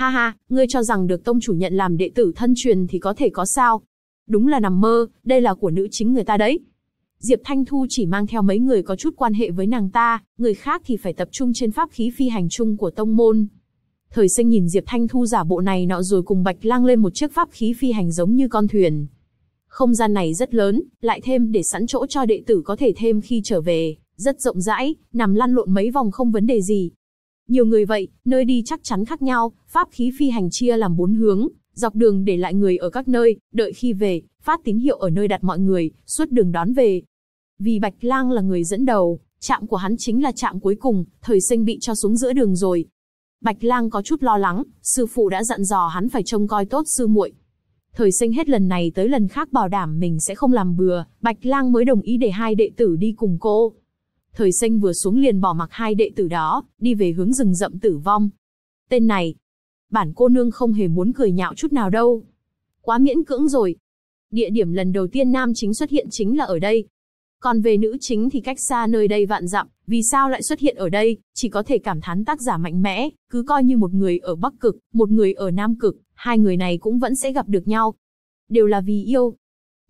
Ha ha, ngươi cho rằng được tông chủ nhận làm đệ tử thân truyền thì có thể có sao? Đúng là nằm mơ, đây là của nữ chính người ta đấy. Diệp Thanh Thu chỉ mang theo mấy người có chút quan hệ với nàng ta, người khác thì phải tập trung trên pháp khí phi hành chung của tông môn. Thời sinh nhìn Diệp Thanh Thu giả bộ này nọ rồi cùng Bạch Lang lên một chiếc pháp khí phi hành giống như con thuyền. Không gian này rất lớn, lại thêm để sẵn chỗ cho đệ tử có thể thêm khi trở về, rất rộng rãi, nằm lăn lộn mấy vòng không vấn đề gì, nhiều người vậy, nơi đi chắc chắn khác nhau, pháp khí phi hành chia làm bốn hướng, dọc đường để lại người ở các nơi, đợi khi về, phát tín hiệu ở nơi đặt mọi người, suốt đường đón về. Vì Bạch Lang là người dẫn đầu, trạm của hắn chính là trạm cuối cùng, thời sinh bị cho xuống giữa đường rồi. Bạch Lang có chút lo lắng, sư phụ đã dặn dò hắn phải trông coi tốt sư muội. Thời sinh hết lần này tới lần khác bảo đảm mình sẽ không làm bừa, Bạch Lang mới đồng ý để hai đệ tử đi cùng cô thời xanh vừa xuống liền bỏ mặc hai đệ tử đó, đi về hướng rừng rậm tử vong. Tên này, bản cô nương không hề muốn cười nhạo chút nào đâu. Quá miễn cưỡng rồi. Địa điểm lần đầu tiên nam chính xuất hiện chính là ở đây. Còn về nữ chính thì cách xa nơi đây vạn dặm, vì sao lại xuất hiện ở đây, chỉ có thể cảm thán tác giả mạnh mẽ, cứ coi như một người ở Bắc Cực, một người ở Nam Cực, hai người này cũng vẫn sẽ gặp được nhau. Đều là vì yêu.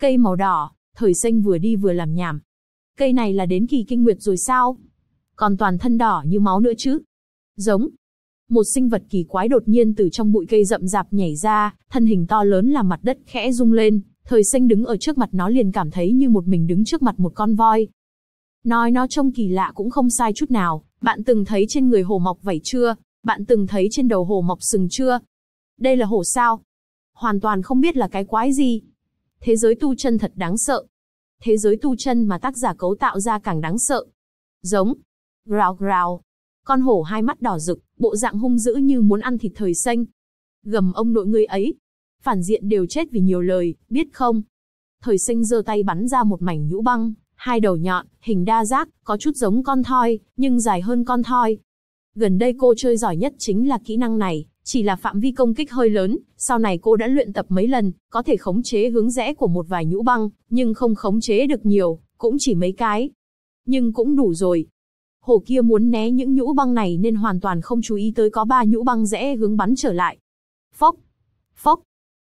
Cây màu đỏ, thời xanh vừa đi vừa làm nhảm, cây này là đến kỳ kinh nguyệt rồi sao? Còn toàn thân đỏ như máu nữa chứ? Giống. Một sinh vật kỳ quái đột nhiên từ trong bụi cây rậm rạp nhảy ra, thân hình to lớn làm mặt đất khẽ rung lên, thời sinh đứng ở trước mặt nó liền cảm thấy như một mình đứng trước mặt một con voi. Nói nó trông kỳ lạ cũng không sai chút nào, bạn từng thấy trên người hồ mọc vảy chưa? Bạn từng thấy trên đầu hồ mọc sừng chưa? Đây là hồ sao? Hoàn toàn không biết là cái quái gì. Thế giới tu chân thật đáng sợ thế giới tu chân mà tác giả cấu tạo ra càng đáng sợ. Giống. Rào rào. Con hổ hai mắt đỏ rực, bộ dạng hung dữ như muốn ăn thịt thời xanh. Gầm ông nội ngươi ấy. Phản diện đều chết vì nhiều lời, biết không? Thời sinh giơ tay bắn ra một mảnh nhũ băng, hai đầu nhọn, hình đa giác, có chút giống con thoi, nhưng dài hơn con thoi. Gần đây cô chơi giỏi nhất chính là kỹ năng này, chỉ là phạm vi công kích hơi lớn, sau này cô đã luyện tập mấy lần, có thể khống chế hướng rẽ của một vài nhũ băng, nhưng không khống chế được nhiều, cũng chỉ mấy cái. Nhưng cũng đủ rồi. Hồ kia muốn né những nhũ băng này nên hoàn toàn không chú ý tới có ba nhũ băng rẽ hướng bắn trở lại. Phốc, phốc,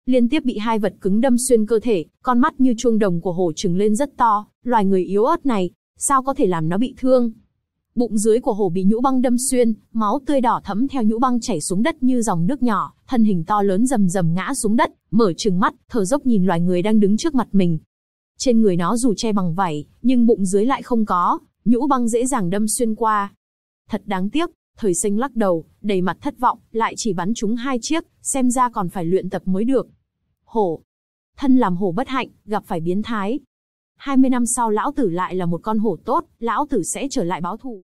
liên tiếp bị hai vật cứng đâm xuyên cơ thể, con mắt như chuông đồng của hồ trừng lên rất to, loài người yếu ớt này, sao có thể làm nó bị thương? bụng dưới của hổ bị nhũ băng đâm xuyên, máu tươi đỏ thấm theo nhũ băng chảy xuống đất như dòng nước nhỏ, thân hình to lớn rầm rầm ngã xuống đất, mở trừng mắt, thở dốc nhìn loài người đang đứng trước mặt mình. Trên người nó dù che bằng vảy, nhưng bụng dưới lại không có, nhũ băng dễ dàng đâm xuyên qua. Thật đáng tiếc, thời sinh lắc đầu, đầy mặt thất vọng, lại chỉ bắn chúng hai chiếc, xem ra còn phải luyện tập mới được. Hổ. Thân làm hổ bất hạnh, gặp phải biến thái. 20 năm sau lão tử lại là một con hổ tốt, lão tử sẽ trở lại báo thù.